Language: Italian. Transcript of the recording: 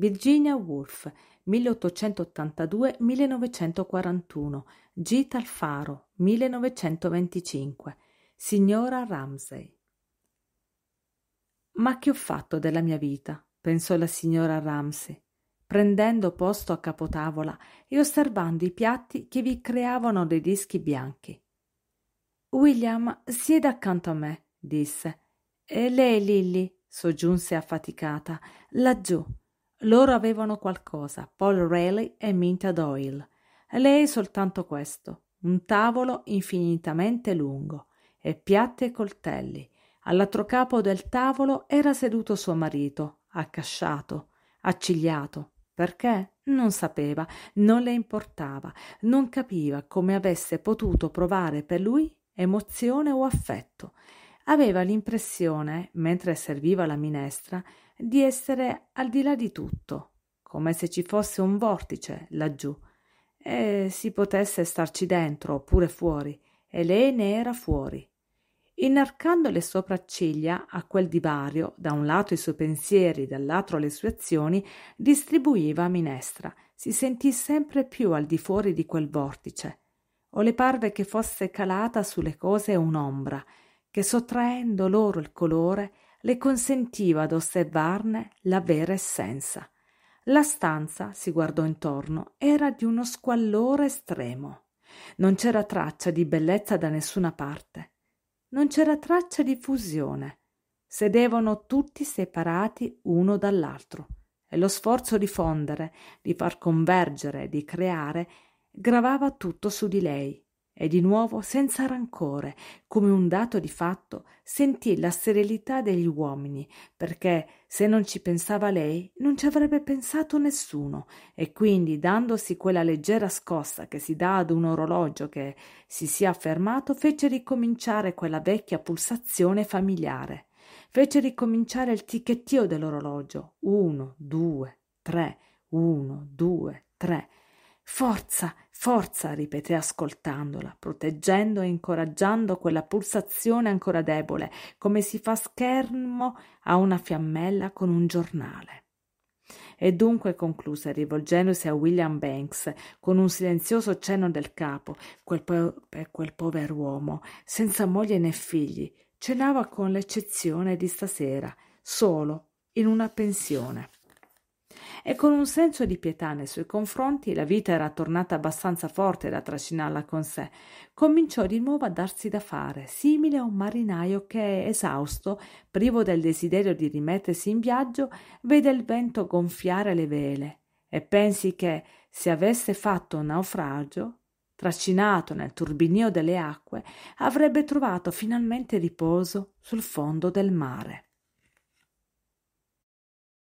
Virginia Woolf 1882-1941, Gita Alfaro 1925, Signora Ramsey. Ma che ho fatto della mia vita? pensò la signora Ramsey, prendendo posto a capotavola e osservando i piatti che vi creavano dei dischi bianchi. William, siede accanto a me, disse. E lei, Lilly, soggiunse affaticata, laggiù loro avevano qualcosa, Paul Raleigh e Minta Doyle. Lei soltanto questo, un tavolo infinitamente lungo, e piatti e coltelli. All'altro capo del tavolo era seduto suo marito, accasciato, accigliato. Perché? Non sapeva, non le importava, non capiva come avesse potuto provare per lui emozione o affetto aveva l'impressione, mentre serviva la minestra, di essere al di là di tutto, come se ci fosse un vortice laggiù e si potesse starci dentro oppure fuori, e lei ne era fuori. Inarcando le sopracciglia a quel divario, da un lato i suoi pensieri, dall'altro le sue azioni, distribuiva a minestra. Si sentì sempre più al di fuori di quel vortice. O le parve che fosse calata sulle cose un'ombra, che sottraendo loro il colore le consentiva d'osservarne la vera essenza. La stanza, si guardò intorno, era di uno squallore estremo. Non c'era traccia di bellezza da nessuna parte. Non c'era traccia di fusione. Sedevano tutti separati uno dall'altro e lo sforzo di fondere, di far convergere, di creare, gravava tutto su di lei, e di nuovo senza rancore come un dato di fatto sentì la sterilità degli uomini perché se non ci pensava lei non ci avrebbe pensato nessuno e quindi dandosi quella leggera scossa che si dà ad un orologio che si sia fermato fece ricominciare quella vecchia pulsazione familiare fece ricominciare il ticchettio dell'orologio uno due tre uno due tre forza Forza, ripeté ascoltandola, proteggendo e incoraggiando quella pulsazione ancora debole, come si fa schermo a una fiammella con un giornale. E dunque concluse, rivolgendosi a William Banks, con un silenzioso cenno del capo, quel po- eh, quel pover uomo, senza moglie né figli, cenava con l'eccezione di stasera, solo, in una pensione e con un senso di pietà nei suoi confronti la vita era tornata abbastanza forte da trascinarla con sé. Cominciò di nuovo a darsi da fare, simile a un marinaio che, esausto, privo del desiderio di rimettersi in viaggio, vede il vento gonfiare le vele e pensi che, se avesse fatto un naufragio, trascinato nel turbinio delle acque, avrebbe trovato finalmente riposo sul fondo del mare.